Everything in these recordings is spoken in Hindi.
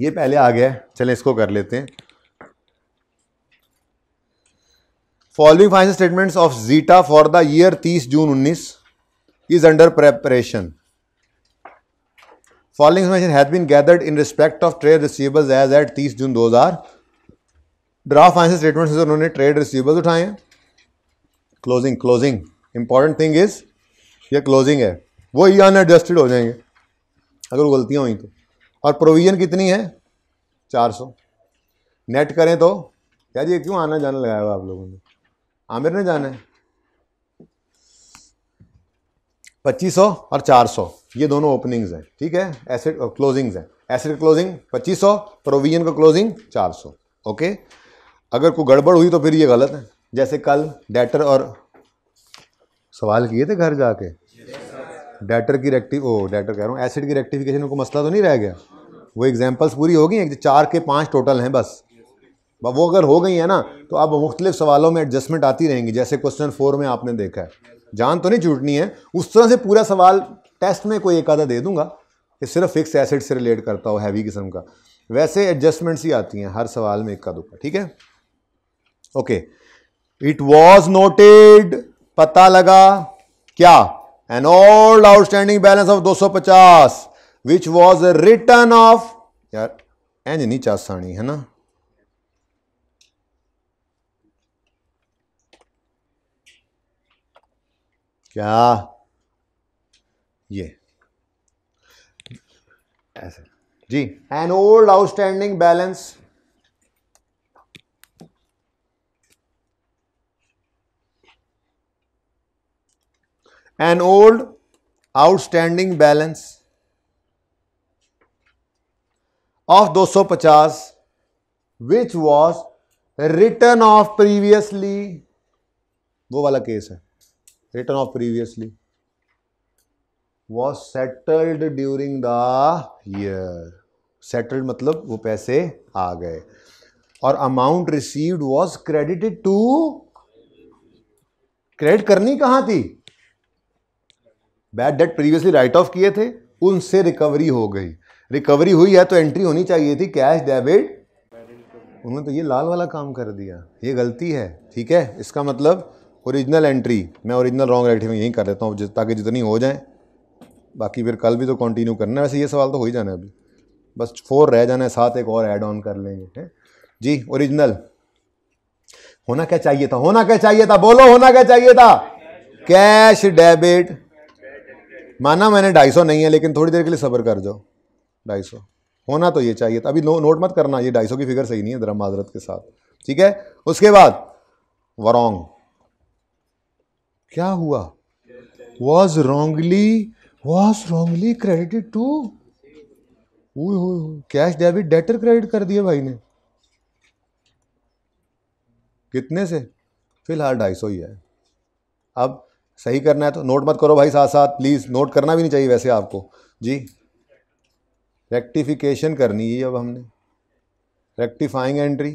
ये पहले आ गया है चलें इसको कर लेते हैं following finance statements of Zeta for the year 30 June 19 is under preparation following information has been gathered in respect of trade receivables as at 30 June 2000 draft finance statement उन्होंने ट्रेड रिसीवेबल्स उठाए हैं closing closing important thing is ये क्लोजिंग है वो ये अनएडजस्टेड हो जाएंगे अगर गलतियाँ हुई तो और प्रोविज़न कितनी है चार सौ नेट करें तो यार ये क्यों आना जाना लगाया हुआ आप लोगों ने आमिर ने जाना है पच्चीस सौ और चार सौ ये दोनों ओपनिंग्स हैं ठीक है एसेट क्लोजिंग्स हैं एसेट क्लोजिंग पच्चीस सौ प्रोविजन का क्लोजिंग चार सौ ओके अगर कोई गड़बड़ हुई तो फिर ये गलत है जैसे कल डेटर और सवाल किए थे घर जाके डेटर की रेक्टिव ओ डेटर कह रहा हूँ एसिड की रेक्टिफिकेशन को मसला तो नहीं रह गया वो एग्जाम्पल्स पूरी हो गई हैं चार के पाँच टोटल हैं बस वो अगर हो गई है ना तो अब मुख्तलिफ सवालों में एडजस्टमेंट आती रहेंगी जैसे क्वेश्चन फोर में आपने देखा है जान तो नहीं छूटनी है उस तरह से पूरा सवाल टेस्ट में कोई एक आधा दे दूंगा कि सिर्फ फिक्स एसिड से रिलेट करता हो हैवी किस्म का वैसे एडजस्टमेंट्स ही आती हैं हर सवाल में एक का दुखा ठीक है ओके इट वॉज नोटेड पता लगा क्या an old outstanding balance of 250 which was written off यार इंज नहीं चासानी है ना क्या ये ऐसे जी an old outstanding balance an old outstanding balance of 250 which was written off previously वो वाला केस है written off previously was settled during the year settled मतलब वो पैसे आ गए और amount received was credited to credit करनी कहाँ थी bad debt previously write off किए थे उनसे रिकवरी हो गई रिकवरी हुई है तो एंट्री होनी चाहिए थी कैश डेबिट उन्होंने तो ये लाल वाला काम कर दिया ये गलती है ठीक है इसका मतलब ओरिजिनल एंट्री मैं ओरिजिनल रॉन्ग राइटिंग यहीं कर देता हूँ ताकि जितनी हो जाए बाकी फिर कल भी तो कंटिन्यू करना है वैसे ये सवाल तो हो ही जाना है अभी बस फोर रह जाना है साथ एक और ऐड ऑन कर लेंगे है? जी ओरिजिनल होना क्या चाहिए था होना क्या चाहिए था बोलो होना क्या चाहिए था कैश डेबिट माना मैंने ढाई सौ नहीं है लेकिन थोड़ी देर के लिए सब्र कर जाओ ढाई सौ होना तो ये चाहिए था अभी नो, नोट मत करना ये ढाई सौ की फिगर सही नहीं है दरम माजरत के साथ ठीक है उसके बाद वरोंग क्या हुआ was wrongly was wrongly credited to cash debit debtor credit कर दिया भाई ने कितने से फिलहाल ढाई सौ ही है अब सही करना है तो नोट मत करो भाई साथ साथ प्लीज़ नोट करना भी नहीं चाहिए वैसे आपको जी रेक्टिफिकेशन करनी है अब हमने रेक्टिफाइंग एंट्री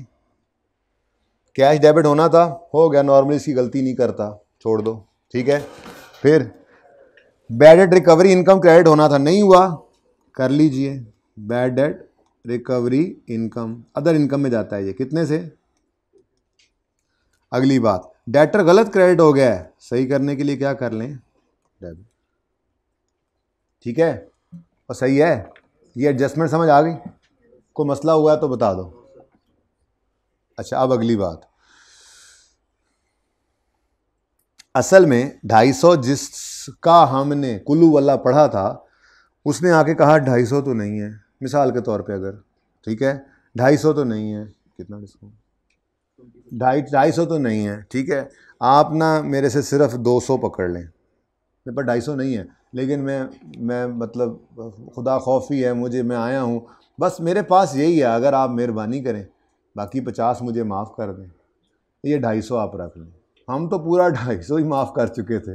कैश डेबिट होना था हो गया नॉर्मली इसकी गलती नहीं करता छोड़ दो ठीक है फिर bad debt recovery income credit होना था नहीं हुआ कर लीजिए bad debt recovery income other income में जाता है ये कितने से अगली बात डेटर गलत क्रेडिट हो गया है सही करने के लिए क्या कर लें डेबिट ठीक है और सही है ये एडजस्टमेंट समझ आ गई कोई मसला हुआ है तो बता दो अच्छा अब अगली बात असल में 250 जिसका हमने कुल्लू वाला पढ़ा था उसने आके कहा 250 तो नहीं है मिसाल के तौर पे अगर ठीक है 250 तो नहीं है कितना डिस्काउंट ढाई ढाई सौ तो नहीं है ठीक है आप ना मेरे से सिर्फ दो सौ पकड़ लें मेरे पास ढाई सौ नहीं है लेकिन मैं मैं मतलब खुदा खौफ ही है मुझे मैं आया हूँ बस मेरे पास यही है अगर आप मेहरबानी करें बाकी पचास मुझे माफ़ कर दें ये ढाई सौ आप रख लें हम तो पूरा ढाई सौ ही माफ़ कर चुके थे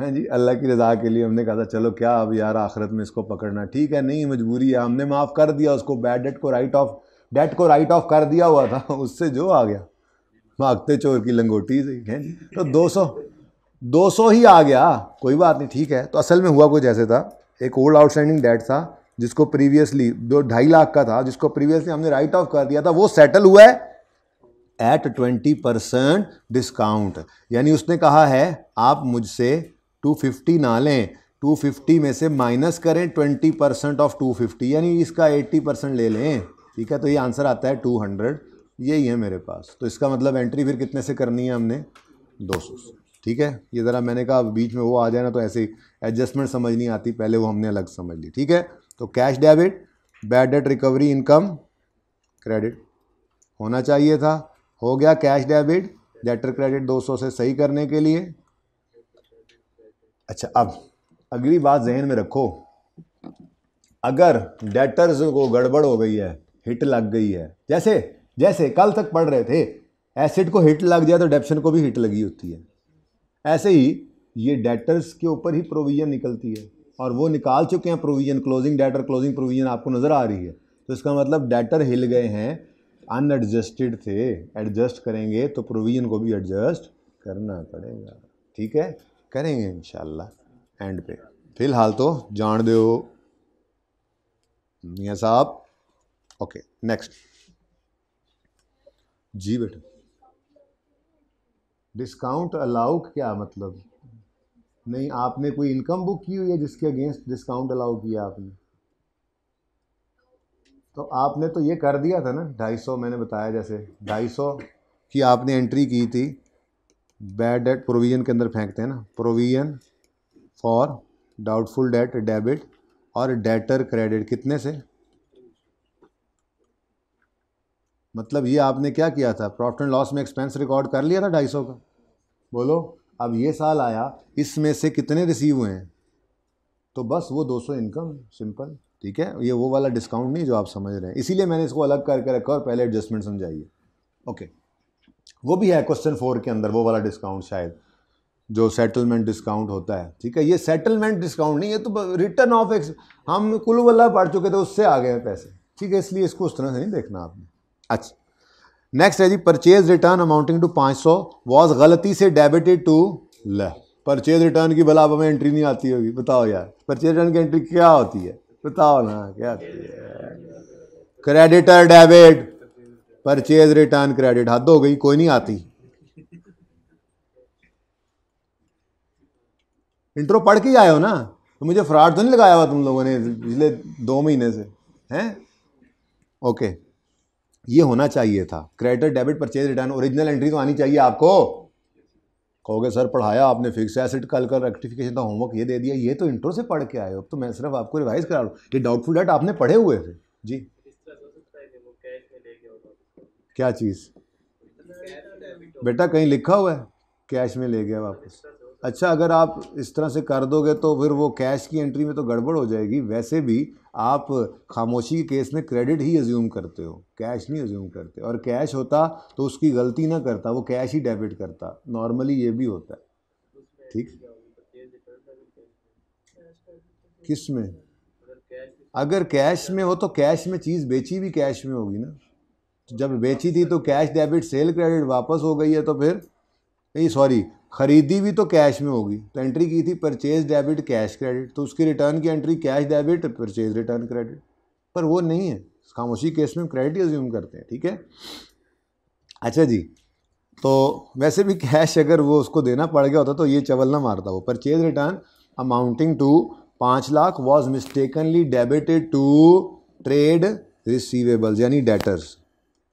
हैं जी अल्लाह की रज़ा के लिए हमने कहा था चलो क्या अब यार आखिरत में इसको पकड़ना ठीक है नहीं मजबूरी है हमने माफ़ कर दिया उसको बैड डेट को राइट ऑफ डेट को राइट ऑफ कर दिया हुआ था उससे जो आ गया भागते चोर की लंगोटी है तो 200 200 ही आ गया कोई बात नहीं ठीक है तो असल में हुआ कुछ ऐसे था एक ओल्ड आउटस्टैंडिंग डेट था जिसको प्रीवियसली दो ढाई लाख का था जिसको प्रीवियसली हमने राइट ऑफ कर दिया था वो सेटल हुआ है एट ट्वेंटी परसेंट डिस्काउंट यानी उसने कहा है आप मुझसे टू फिफ्टी ना लें टू फिफ्टी में से माइनस करें twenty percent of two fifty यानी इसका एट्टी परसेंट ले लें ठीक है तो ये आंसर आता है टू हंड्रेड यही है मेरे पास तो इसका मतलब एंट्री फिर कितने से करनी है हमने 200 से ठीक है ये ज़रा मैंने कहा बीच में वो आ जाए ना तो ऐसे एडजस्टमेंट समझ नहीं आती पहले वो हमने अलग समझ ली ठीक है तो cash debit bad debt recovery income credit होना चाहिए था हो गया कैश डेबिट डेटर क्रेडिट 200 से सही करने के लिए अच्छा अब अगली बात जहन में रखो अगर डेटर्स को गड़बड़ हो गई है हिट लग गई है जैसे जैसे कल तक पढ़ रहे थे एसिड को हिट लग जाए तो डेप्शन को भी हिट लगी होती है ऐसे ही ये डेटर्स के ऊपर ही प्रोविज़न निकलती है और वो निकाल चुके हैं provision closing debtor closing provision आपको नज़र आ रही है तो इसका मतलब डेटर हिल गए हैं अनएडजस्टेड थे एडजस्ट करेंगे तो प्रोविज़न को भी एडजस्ट करना पड़ेगा ठीक है करेंगे इन एंड पे फिलहाल तो जान दो मियाँ साहब ओके नेक्स्ट जी बेटा डिस्काउंट अलाउ क्या मतलब नहीं आपने कोई इनकम बुक की हुई है जिसके अगेंस्ट डिस्काउंट अलाउ किया आपने तो आपने तो ये कर दिया था ना ढाई सौ मैंने बताया जैसे ढाई सौ की आपने एंट्री की थी बैड डेट प्रोविज़न के अंदर फेंकते हैं ना provision for doubtful debt debit और डेटर क्रेडिट कितने से मतलब ये आपने क्या किया था प्रॉफिट एंड लॉस में एक्सपेंस रिकॉर्ड कर लिया था ढाई सौ का बोलो अब ये साल आया इसमें से कितने रिसीव हुए हैं तो बस वो दो सौ इनकम सिंपल ठीक है ये वो वाला डिस्काउंट नहीं जो आप समझ रहे हैं इसीलिए मैंने इसको अलग करके रखा और पहले एडजस्टमेंट समझाइए ओके वो भी है क्वेश्चन फोर के अंदर वो वाला डिस्काउंट शायद जो सेटलमेंट डिस्काउंट होता है ठीक है ये सेटलमेंट डिस्काउंट नहीं है तो रिटर्न ऑफ एक्स हम कुल वाला पढ़ चुके थे उससे आ गए पैसे ठीक है इसलिए इसको उस तरह से नहीं देखना आपने अच्छा नेक्स्ट है जी परचेज रिटर्न अमाउंटिंग टू 500 सौ वॉज गलती से डेबिटेड टू ल परचेज रिटर्न की भला अब हमें एंट्री नहीं आती होगी बताओ यार परचेज रिटर्न की एंट्री क्या होती है बताओ ना क्या होती है creditor debit purchase return credit हद हो गई कोई नहीं आती इंट्रो पढ़ के आए हो ना तो मुझे फ्रॉड तो नहीं लगाया हुआ तुम लोगों ने पिछले दो महीने से हैं ओके okay. ये होना चाहिए था credit debit purchase return original entry तो आनी चाहिए आपको कहोगे सर पढ़ाया आपने फिक्स एसिड कल कर रेक्टिफिकेशन था होमवर्क ये दे दिया ये तो इंट्रो से पढ़ के आए हो तो मैं सिर्फ आपको रिवाइज करा लूँ ये डाउटफुल डेट आपने पढ़े हुए थे जी क्या चीज़ बेटा कहीं लिखा हुआ है कैश में ले गया वापस अच्छा अगर आप इस तरह से कर दोगे तो फिर वो कैश की एंट्री में तो गड़बड़ हो जाएगी वैसे भी आप खामोशी के केस में क्रेडिट ही एज्यूम करते हो कैश नहीं एज्यूम करते और कैश होता तो उसकी गलती ना करता वो कैश ही डेबिट करता नॉर्मली ये भी होता है ठीक किस में अगर कैश में हो तो कैश में चीज़ बेची भी कैश में होगी ना जब बेची थी तो कैश डेबिट सेल क्रेडिट वापस हो गई है तो फिर नहीं सॉरी खरीदी भी तो कैश में होगी तो एंट्री की थी परचेज डेबिट कैश क्रेडिट तो उसकी रिटर्न की entry cash debit purchase return credit पर वो नहीं है खामोशी केस में क्रेडिट अज्यूम करते हैं ठीक है अच्छा जी तो वैसे भी कैश अगर वो उसको देना पड़ गया होता तो ये चवल ना मारता वो परचेज रिटर्न अमाउंटिंग टू पाँच lakh was mistakenly debited to trade receivables यानी डेटर्स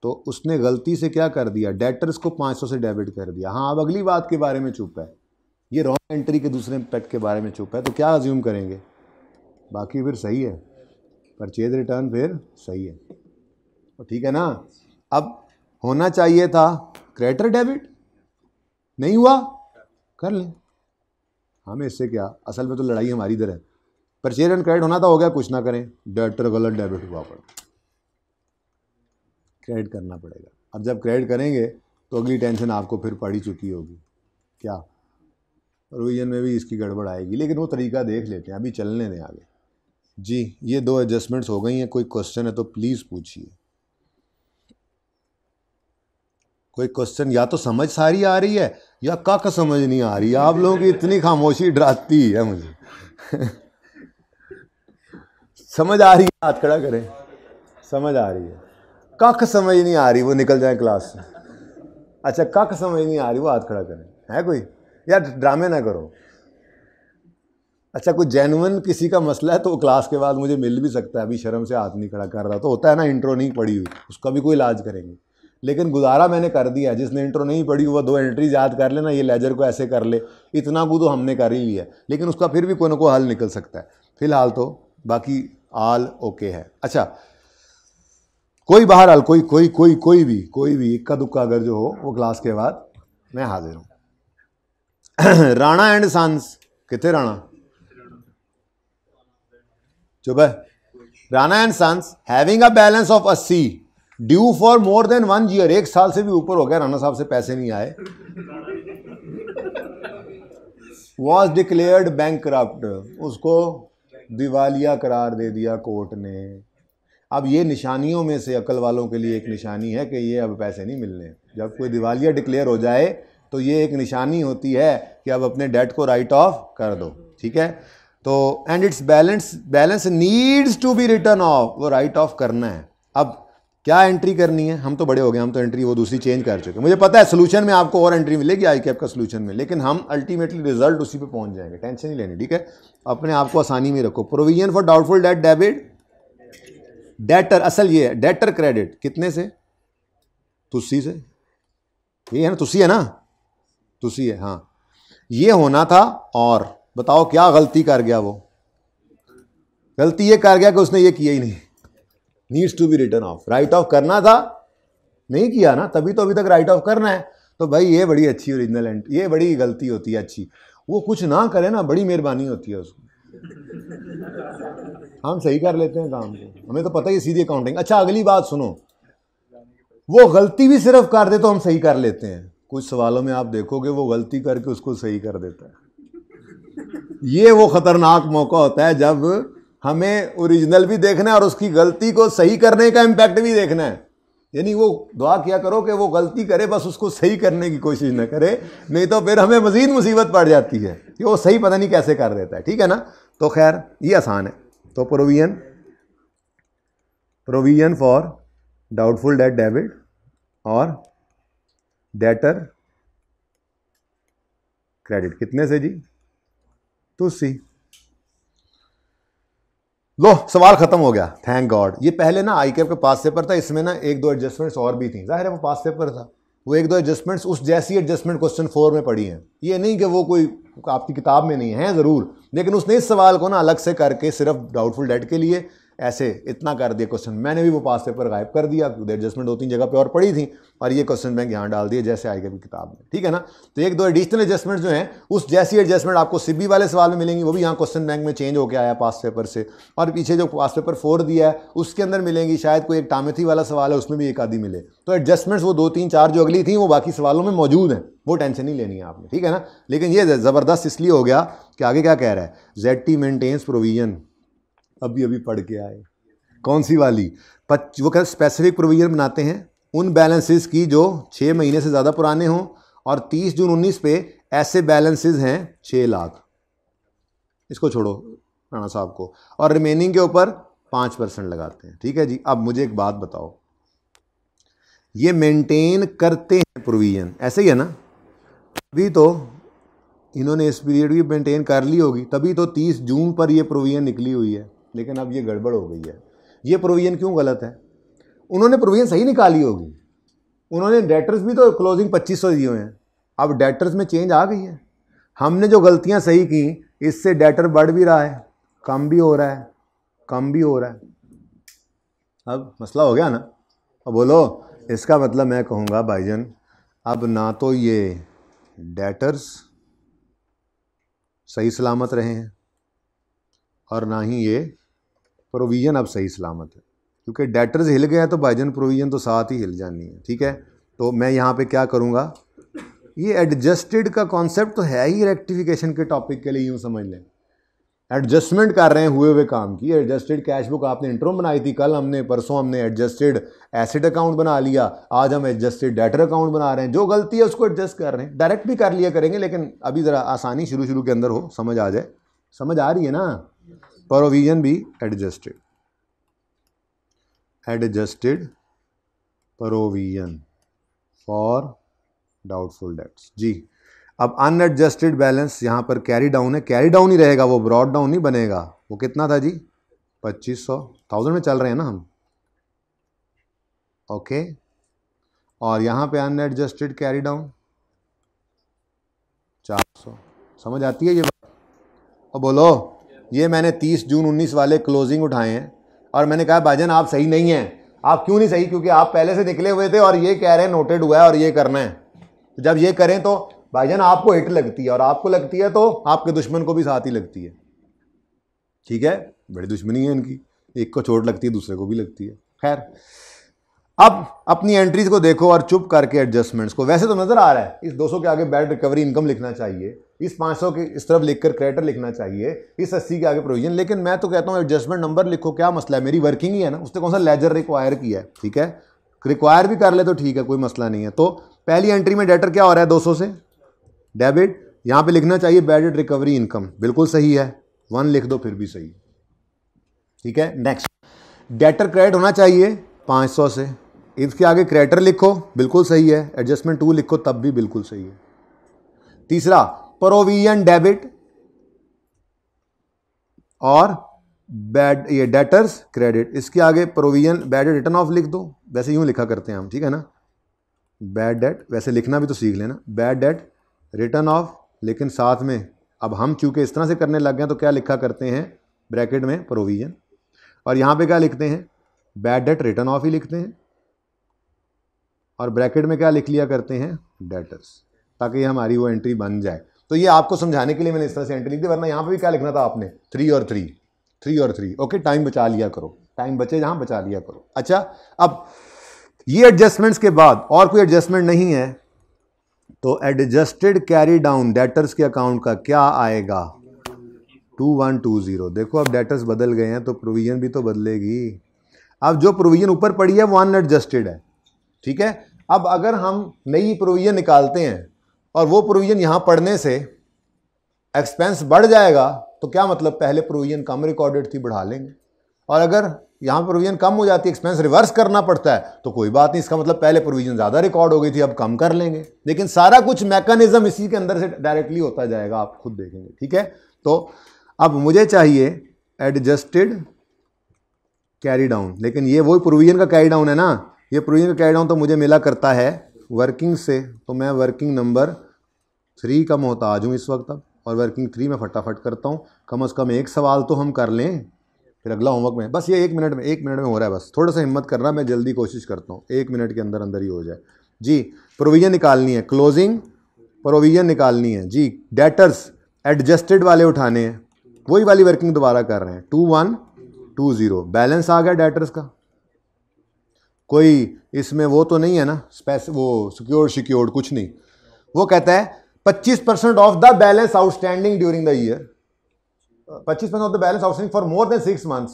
तो उसने गलती से क्या कर दिया डेटर्स को 500 से डेबिट कर दिया हाँ अब अगली बात के बारे में चुप है ये रॉन्ग एंट्री के दूसरे इम्पैक्ट के बारे में चुप है तो क्या अज्यूम करेंगे बाकी फिर सही है परचेज रिटर्न फिर सही है तो ठीक है ना अब होना चाहिए था क्रेडिटर डेबिट नहीं हुआ कर लें हाँ, हमें इससे क्या असल में तो लड़ाई हमारी इधर है परचेज एंड क्रेडिट होना था तो हो गया कुछ ना करें डेटर गलत डेबिट हुआ पड़ा क्रेडिट करना पड़ेगा अब जब क्रेडिट करेंगे तो अगली टेंशन आपको फिर पड़ ही चुकी होगी क्या रिविजन में भी इसकी गड़बड़ आएगी लेकिन वो तरीका देख लेते हैं अभी चलने दें आगे जी ये दो एडजस्टमेंट्स हो गई हैं कोई क्वेश्चन है तो प्लीज़ पूछिए कोई क्वेश्चन या तो समझ सारी आ रही है या कक समझ नहीं आ रही आप लोगों की इतनी खामोशी डराती है मुझे समझ आ रही है हाथ खड़ा करें समझ आ रही है कख समझ नहीं आ रही वो निकल जाए क्लास से अच्छा कख समझ नहीं आ रही वो हाथ खड़ा करें है कोई यार ड्रामे ना करो अच्छा कोई जेनुअन किसी का मसला है तो क्लास के बाद मुझे मिल भी सकता है अभी शर्म से हाथ नहीं खड़ा कर रहा तो होता है ना इंट्रो नहीं पढ़ी हुई उसका भी कोई इलाज करेंगे लेकिन गुजारा मैंने कर दिया जिसने इंट्रो नहीं पढ़ी हुआ दो एंट्रीज याद कर लेना ये लेजर को ऐसे कर ले इतना को तो हमने कर ही लिया लेकिन उसका फिर भी कोई ना कोई हल निकल सकता है फिलहाल तो बाकी आल ओके है अच्छा कोई बाहर हाल कोई कोई कोई कोई भी कोई भी इक्का दुक्का अगर जो हो वो क्लास के बाद मैं हाजिर हूँ राणा एंड सांस कितने राणा चुप है राणा एंड सांस हैविंग अ बैलेंस ऑफ अस्सी due for more than one year एक साल से भी ऊपर हो गया राणा साहब से पैसे नहीं आए वॉज डिक्लेयर्ड बैंक उसको दिवालिया करार दे दिया कोर्ट ने अब ये निशानियों में से अकल वालों के लिए एक निशानी है कि ये अब पैसे नहीं मिलने जब कोई दिवालिया डिक्लेयर हो जाए तो ये एक निशानी होती है कि अब अपने डेट को राइट ऑफ कर दो ठीक है तो and it's balance balance needs to be written off वो राइट ऑफ करना है अब क्या एंट्री करनी है हम तो बड़े हो गए हम तो एंट्री वो दूसरी चेंज कर चुके मुझे पता है सोल्यूशन में आपको और एंट्री मिलेगी आई कैप का सोल्यूशन में लेकिन हम अल्टीमेटली रिजल्ट उसी पे पहुंच जाएंगे टेंशन नहीं लेनी ठीक है अपने आप को आसानी में रखो provision for doubtful debt debit debtor असल ये है डेटर क्रेडिट कितने से तुसी से ये है ना तुसी है ना तुसी है हाँ ये होना था और बताओ क्या गलती कर गया वो गलती ये कर गया कि उसने ये किया ही नहीं needs to be written off write off करना था नहीं किया ना तभी तो अभी तक राइट ऑफ करना है तो भाई ये बड़ी अच्छी ओरिजिनल एंट ये बड़ी गलती होती है अच्छी वो कुछ ना करे ना बड़ी मेहरबानी होती है उसको हम सही कर लेते हैं काम को हमें तो पता ही सीधी अकाउंटिंग अच्छा अगली बात सुनो वो गलती भी सिर्फ कर दे तो हम सही कर लेते हैं कुछ सवालों में आप देखोगे वो गलती करके उसको सही कर देता है ये वो ख़तरनाक मौका होता है जब हमें ओरिजिनल भी देखना है और उसकी गलती को सही करने का इम्पैक्ट भी देखना है यानी वो दुआ किया करो कि वो गलती करे बस उसको सही करने की कोशिश ना करे नहीं तो फिर हमें मज़ीद मुसीबत पड़ जाती है कि वो सही पता नहीं कैसे कर देता है ठीक है ना तो खैर ये आसान है तो provision provision for doubtful debt debit और डेटर क्रेडिट कितने से जी टू तो सी लो सवाल खत्म हो गया थैंक गॉड ये पहले ना आई के का पास पेपर था इसमें ना एक दो एडजस्टमेंट्स और भी थी जाहिर है वो पास पेपर था वो एक दो एडजस्टमेंट्स उस जैसी एडजस्टमेंट क्वेश्चन फोर में पड़ी हैं ये नहीं कि वो कोई आपकी किताब में नहीं है ज़रूर लेकिन उसने इस सवाल को ना अलग से करके सिर्फ डाउटफुल डेट के लिए ऐसे इतना कर दिया क्वेश्चन मैंने भी वो पास पेपर गायब कर दिया एडजस्टमेंट तो दो तीन जगह पे और पड़ी थी और ये क्वेश्चन बैंक यहाँ डाल दिए जैसे आएगा भी किताब में ठीक है ना तो एक दो एडिशनल एडजस्टमेंट जो हैं उस जैसी एडजस्टमेंट आपको सिबी वाले सवाल में मिलेंगी वो भी यहाँ क्वेश्चन बैंक में चेंज होकर आया पास पेपर से और पीछे जो पास पेपर फोर दिया है उसके अंदर मिलेंगी शायद कोई एक टामेथी वाला सवाल है उसमें भी एक आधी मिले तो एडजस्टमेंट्स वो दो तीन चार जो अगली थी वो बाकी सवालों में मौजूद हैं वो टेंशन नहीं लेनी है आपने ठीक है ना लेकिन ये ज़बरदस्त इसलिए हो गया कि आगे क्या कह रहा है जेड टी मेंटेन्स प्रोविजन अभी अभी पढ़ के आए कौन सी वाली पच वो क्या स्पेसिफिक प्रोविज़न बनाते हैं उन बैलेंसेस की जो छः महीने से ज़्यादा पुराने हों और तीस जून उन्नीस पे ऐसे बैलेंसेस हैं छः लाख इसको छोड़ो राणा साहब को और रिमेनिंग के ऊपर पाँच परसेंट लगाते हैं ठीक है जी अब मुझे एक बात बताओ ये मेंटेन करते हैं प्रोविज़न ऐसे ही है ना अभी तो इन्होंने इस पीरियड भी मेंटेन कर ली होगी तभी तो 30 जून पर ये प्रोविज़न निकली हुई है लेकिन अब ये गड़बड़ हो गई है ये प्रोविज़न क्यों गलत है उन्होंने प्रोविज़न सही निकाली होगी उन्होंने डेटर्स भी तो क्लोजिंग पच्चीस सौ दिए हुए हैं अब डेटर्स में चेंज आ गई है हमने जो गलतियां सही की इससे डेटर बढ़ भी रहा है कम भी हो रहा है कम भी हो रहा है अब मसला हो गया ना अब बोलो इसका मतलब मैं कहूँगा भाईजन अब ना तो ये डेटर्स सही सलामत रहे हैं और ना ही ये प्रोविज़न अब सही सलामत है क्योंकि डेटर्स हिल गए हैं तो बाईजन प्रोविज़न तो साथ ही हिल जानी है ठीक है तो मैं यहाँ पे क्या करूँगा ये एडजस्टेड का कॉन्सेप्ट तो है ही रेक्टिफिकेशन के टॉपिक के लिए यूँ समझ लें एडजस्टमेंट कर रहे हैं हुए हुए काम की एडजस्टेड कैश बुक आपने इंट्रो बनाई थी कल हमने परसों हमने एडजस्टेड एसिड अकाउंट बना लिया आज हम एडजस्टेड डेटर अकाउंट बना रहे हैं जो गलती है उसको एडजस्ट कर रहे हैं डायरेक्ट भी कर लिया करेंगे लेकिन अभी ज़रा आसानी शुरू शुरू के अंदर हो समझ आ जाए समझ आ रही है ना provision be adjusted adjusted provision for doubtful debts जी अब अनएडजस्टेड बैलेंस यहां पर कैरी डाउन है कैरी डाउन ही रहेगा वो ब्रॉड डाउन ही बनेगा वो कितना था जी पच्चीस सौ थाउजेंड में चल रहे हैं ना हम ओके okay. और यहां पे अनएडजस्टेड कैरी डाउन चार सौ समझ आती है ये बात और बोलो ये मैंने 30 जून 19 वाले क्लोजिंग उठाए हैं और मैंने कहा भाईजान आप सही नहीं हैं आप क्यों नहीं सही क्योंकि आप पहले से निकले हुए थे और ये कह रहे हैं नोटेड हुआ है और ये करना है तो जब ये करें तो भाईजन आपको हिट लगती है और आपको लगती है तो आपके दुश्मन को भी साथ ही लगती है ठीक है बड़ी दुश्मनी है इनकी एक को चोट लगती है दूसरे को भी लगती है खैर अब अपनी एंट्रीज को देखो और चुप करके एडजस्टमेंट्स को वैसे तो नज़र आ रहा है इस 200 के आगे बैड रिकवरी इनकम लिखना चाहिए इस 500 के इस तरफ लिखकर क्रेडिटर लिखना चाहिए इस अस्सी के आगे प्रोविजन लेकिन मैं तो कहता हूँ एडजस्टमेंट नंबर लिखो क्या मसला है मेरी वर्किंग ही है ना उसने कौन सा लेजर रिक्वायर किया है ठीक है रिक्वायर भी कर ले तो ठीक है कोई मसला नहीं है तो पहली एंट्री में डेटर क्या हो रहा है 200 से डेबिट यहाँ पे लिखना चाहिए बैडेड रिकवरी इनकम बिल्कुल सही है वन लिख दो फिर भी सही ठीक है नेक्स्ट डेटर क्रेडिट होना चाहिए 500 से इसके आगे क्रेडिटर लिखो बिल्कुल सही है एडजस्टमेंट टू लिखो तब भी बिल्कुल सही है तीसरा प्रोविजन डेबिट और बैड ये डेटर्स क्रेडिट इसके आगे प्रोविजन बैड रिटर्न ऑफ लिख दो वैसे यूं लिखा करते हैं हम ठीक है ना बैड डेट वैसे लिखना भी तो सीख लेना बैड डेट रिटर्न ऑफ लेकिन साथ में अब हम चूंकि इस तरह से करने लग गए तो क्या लिखा करते हैं ब्रैकेट में प्रोविजन और यहाँ पे क्या लिखते हैं बैड डेट रिटर्न ऑफ ही लिखते हैं और ब्रैकेट में क्या लिख लिया करते हैं डेटर्स ताकि हमारी वो एंट्री बन जाए तो ये आपको समझाने के लिए मैंने इस तरह से एंट्री लिख दी वरना यहाँ पर भी क्या लिखना था आपने थ्री और थ्री थ्री और थ्री ओके टाइम बचा लिया करो टाइम बचे जहाँ बचा लिया करो अच्छा अब ये एडजस्टमेंट्स के बाद और कोई एडजस्टमेंट नहीं है तो एडजस्टेड कैरी डाउन डेटर्स के अकाउंट का क्या आएगा टू वन टू ज़ीरो देखो अब डेटर्स बदल गए हैं तो प्रोविज़न भी तो बदलेगी अब जो प्रोविज़न ऊपर पड़ी है वो अनएडजस्टेड है ठीक है अब अगर हम नई प्रोविज़न निकालते हैं और वो प्रोविज़न यहां पढ़ने से एक्सपेंस बढ़ जाएगा तो क्या मतलब पहले प्रोविज़न कम रिकॉर्डेड थी बढ़ा लेंगे और अगर यहाँ प्रोविज़न कम हो जाती है एक्सपेंस रिवर्स करना पड़ता है तो कोई बात नहीं इसका मतलब पहले प्रोविज़न ज़्यादा रिकॉर्ड हो गई थी अब कम कर लेंगे लेकिन सारा कुछ मैकेनिज़्म इसी के अंदर से डायरेक्टली होता जाएगा आप खुद देखेंगे ठीक है तो अब मुझे चाहिए एडजस्टेड कैरी डाउन लेकिन ये वो प्रोविज़न का कैरी डाउन है ना ये प्रोविज़न का कैरी डाउन तो मुझे मिला करता है वर्किंग से तो मैं वर्किंग नंबर थ्री का मोहताज हूँ इस वक्त अब और वर्किंग थ्री में फटाफट करता हूँ कम अज़ कम एक सवाल तो हम कर लें फिर अगला होमवर्क में बस ये एक मिनट में एक मिनट में हो रहा है बस थोड़ा सा हिम्मत करना मैं जल्दी कोशिश करता हूँ एक मिनट के अंदर अंदर ही हो जाए जी प्रोविज़न निकालनी है क्लोजिंग प्रोविज़न निकालनी है जी डेटर्स एडजस्टेड वाले उठाने हैं वही वाली वर्किंग दोबारा कर रहे हैं two one two zero balance आ गया डेटर्स का कोई इसमें वो तो नहीं है ना स्पेस वो सिक्योर सिक्योर्ड कुछ नहीं वो कहता है 25 percent of the balance outstanding during the year 25 percent of the balance outstanding for more than six months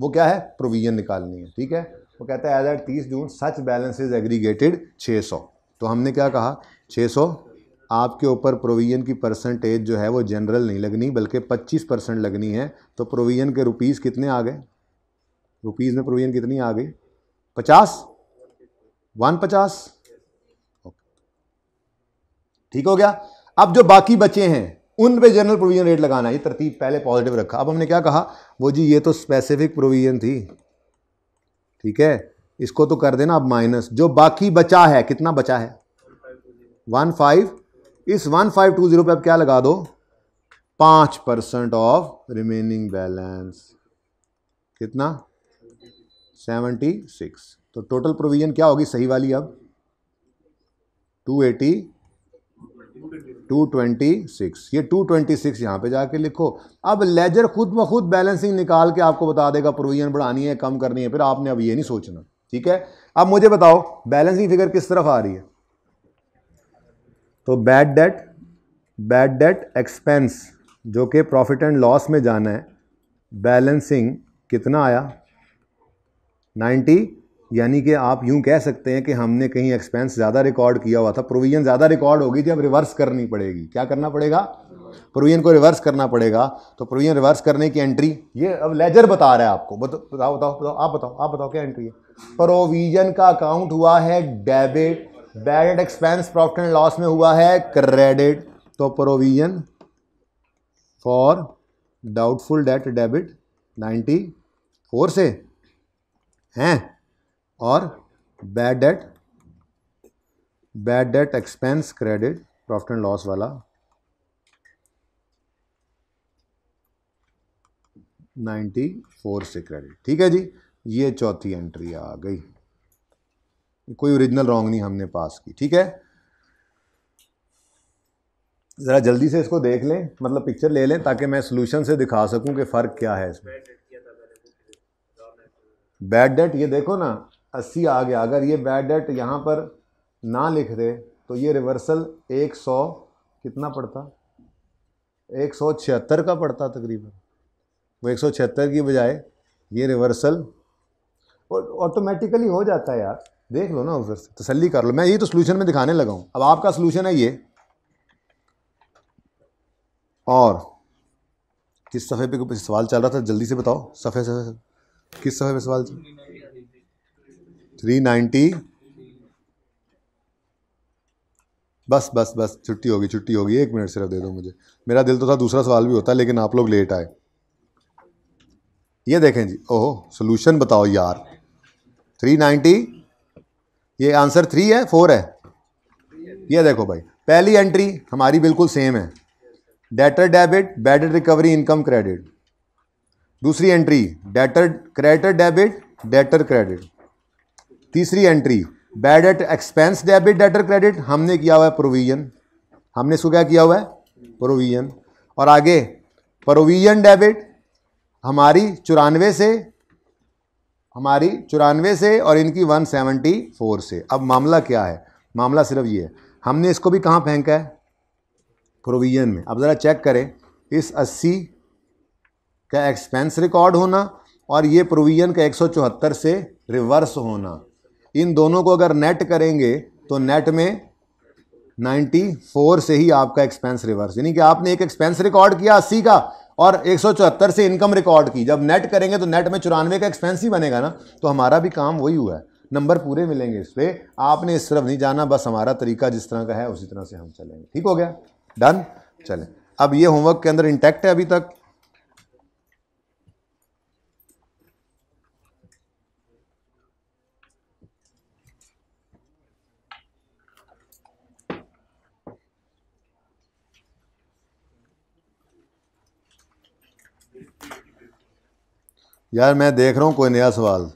वो क्या है प्रोविजन निकालनी है ठीक है वो कहता है एज एट तीस June such balance is aggregated छः तो हमने क्या कहा छः आपके ऊपर प्रोविजन की परसेंटेज जो है वो जनरल नहीं लगनी बल्कि 25 परसेंट लगनी है तो प्रोविजन के रुपीज़ कितने आ गए रुपीज़ में प्रोविजन कितनी आ गई पचास वन पचास ठीक हो गया अब जो बाकी बचे हैं उन पे जनरल प्रोविजन रेट लगाना ये तरतीब पहले पॉजिटिव रखा अब हमने क्या कहा वो जी ये तो स्पेसिफिक प्रोविजन थी ठीक है इसको तो कर देना अब माइनस जो बाकी बचा है कितना बचा है वन फाइव इस वन फाइव टू जीरो पर अब क्या लगा दो पांच परसेंट ऑफ रिमेनिंग बैलेंस कितना सेवेंटी सिक्स तो टोटल प्रोविजन क्या होगी सही वाली अब two eighty two twenty six ये टू ट्वेंटी सिक्स यहाँ पर जाके लिखो अब लेजर खुद ब खुद बैलेंसिंग निकाल के आपको बता देगा प्रोविजन बढ़ानी है कम करनी है फिर आपने अब ये नहीं सोचना ठीक है अब मुझे बताओ बैलेंसिंग फिगर किस तरफ आ रही है तो bad debt bad debt expense जो कि प्रॉफिट एंड लॉस में जाना है बैलेंसिंग कितना आया नाइन्टी यानी कि आप यूं कह सकते हैं कि हमने कहीं एक्सपेंस ज़्यादा रिकॉर्ड किया हुआ था प्रोविज़न ज़्यादा रिकॉर्ड होगी थी तो अब रिवर्स करनी पड़ेगी क्या करना पड़ेगा प्रोविज़न को रिवर्स करना पड़ेगा तो प्रोविज़न रिवर्स करने की एंट्री ये अब लेजर बता रहा है आपको बताओ बताओ बताओ आप बताओ आप बताओ क्या एंट्री है प्रोविज़न का अकाउंट हुआ है debit bad expense profit and loss में हुआ है क्रेडिट तो provision for doubtful debt debit ninety four से हैं और bad debt bad debt expense credit profit and loss वाला नाइन्टी फोर से क्रेडिट ठीक है जी ये चौथी एंट्री आ गई कोई ओरिजिनल रॉन्ग नहीं हमने पास की ठीक है ज़रा जल्दी से इसको देख लें मतलब पिक्चर ले लें ताकि मैं सोल्यूशन से दिखा सकूं कि फ़र्क क्या है इसमें बैड डेट ये देखो ना अस्सी आ गया अगर ये बैड डेट यहाँ पर ना लिख दे तो ये रिवर्सल एक सौ कितना पड़ता एक सौ छिहत्तर का पड़ता तकरीबन वो एक सौ छिहत्तर की बजाय ये रिवर्सल और ऑटोमेटिकली हो जाता है यार देख लो ना उधर से तसली कर लो मैं ये तो सोल्यूशन में दिखाने लगा हूँ अब आपका सोल्यूशन है ये और किस सफ़े पे कोई सवाल चल रहा था जल्दी से बताओ सफ़े सफ़े किस समय में सवाल थ्री नाइन्टी बस बस बस छुट्टी होगी छुट्टी होगी एक मिनट सिर्फ दे दो मुझे मेरा दिल तो था दूसरा सवाल भी होता लेकिन आप लोग लेट आए ये देखें जी ओहो सोल्यूशन बताओ यार थ्री नाइन्टी ये आंसर थ्री है फोर है ये देखो भाई पहली एंट्री हमारी बिल्कुल सेम है debtor debit bad debt recovery income credit दूसरी entry debtor creditor debit debtor credit तीसरी entry bad debt expense debit debtor credit हमने किया हुआ है प्रोविजन हमने इसको क्या किया हुआ है प्रोविजन और आगे प्रोविजन डेबिट हमारी चुरानवे से हमारी चुरानवे से और इनकी 174 से अब मामला क्या है मामला सिर्फ ये है हमने इसको भी कहाँ फेंका है प्रोविजन में अब ज़रा चेक करें इस अस्सी का एक्सपेंस रिकॉर्ड होना और ये प्रोविज़न का एक से रिवर्स होना इन दोनों को अगर नेट करेंगे तो नेट में 94 से ही आपका एक्सपेंस रिवर्स यानी कि आपने एक एक्सपेंस रिकॉर्ड किया अस्सी का और एक से इनकम रिकॉर्ड की जब नेट करेंगे तो नेट में चौरानवे का एक्सपेंस ही बनेगा ना तो हमारा भी काम वही हुआ है नंबर पूरे मिलेंगे इस पर आपने इस तरफ नहीं जाना बस हमारा तरीका जिस तरह का है उसी तरह से हम चलेंगे ठीक हो गया डन चलें अब ये होमवर्क के अंदर इंटैक्ट है अभी तक यार मैं देख रहा हूँ कोई नया सवाल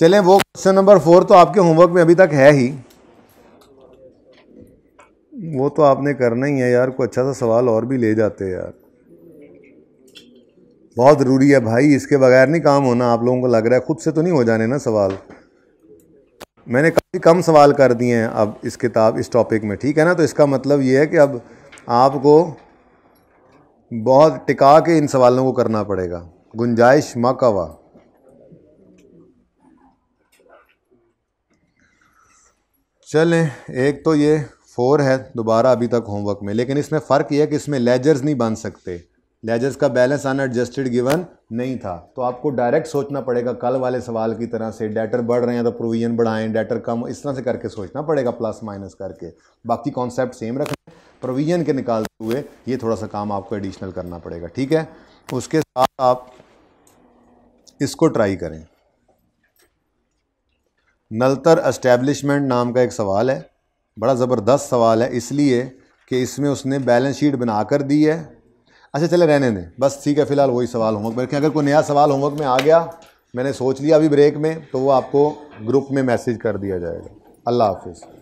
चलें वो क्वेश्चन नंबर फोर तो आपके होमवर्क में अभी तक है ही वो तो आपने करना ही है यार कोई अच्छा सा सवाल और भी ले जाते हैं यार बहुत ज़रूरी है भाई इसके बगैर नहीं काम होना आप लोगों को लग रहा है खुद से तो नहीं हो जाने ना सवाल मैंने काफ़ी कम सवाल कर दिए हैं अब इस किताब इस टॉपिक में ठीक है ना तो इसका मतलब ये है कि अब आपको बहुत टिका के इन सवालों को करना पड़ेगा गुंजाइश मकवा चलें एक तो ये फोर है दोबारा अभी तक होमवर्क में लेकिन इसमें फ़र्क यह है कि इसमें लेजर्स नहीं बन सकते लेजर्स का बैलेंस आना एडजस्टेड गिवन नहीं था तो आपको डायरेक्ट सोचना पड़ेगा कल वाले सवाल की तरह से डेटर बढ़ रहे हैं तो प्रोविज़न बढ़ाएं डेटर कम इस तरह से करके सोचना पड़ेगा प्लस माइनस करके बाकी कॉन्सेप्ट सेम रखना प्रोविज़न के निकालते हुए ये थोड़ा सा काम आपको एडिशनल करना पड़ेगा ठीक है उसके साथ आप इसको ट्राई करें नलतर अस्टैब्लिशमेंट नाम का एक सवाल है बड़ा ज़बरदस्त सवाल है इसलिए कि इसमें उसने बैलेंस शीट बना कर दी है अच्छा चले रहने दें बस ठीक है फिलहाल वही सवाल होमवर्क में अगर कोई नया सवाल होमवर्क में आ गया मैंने सोच लिया अभी ब्रेक में तो वो आपको ग्रुप में मैसेज कर दिया जाएगा अल्लाह हाफिज़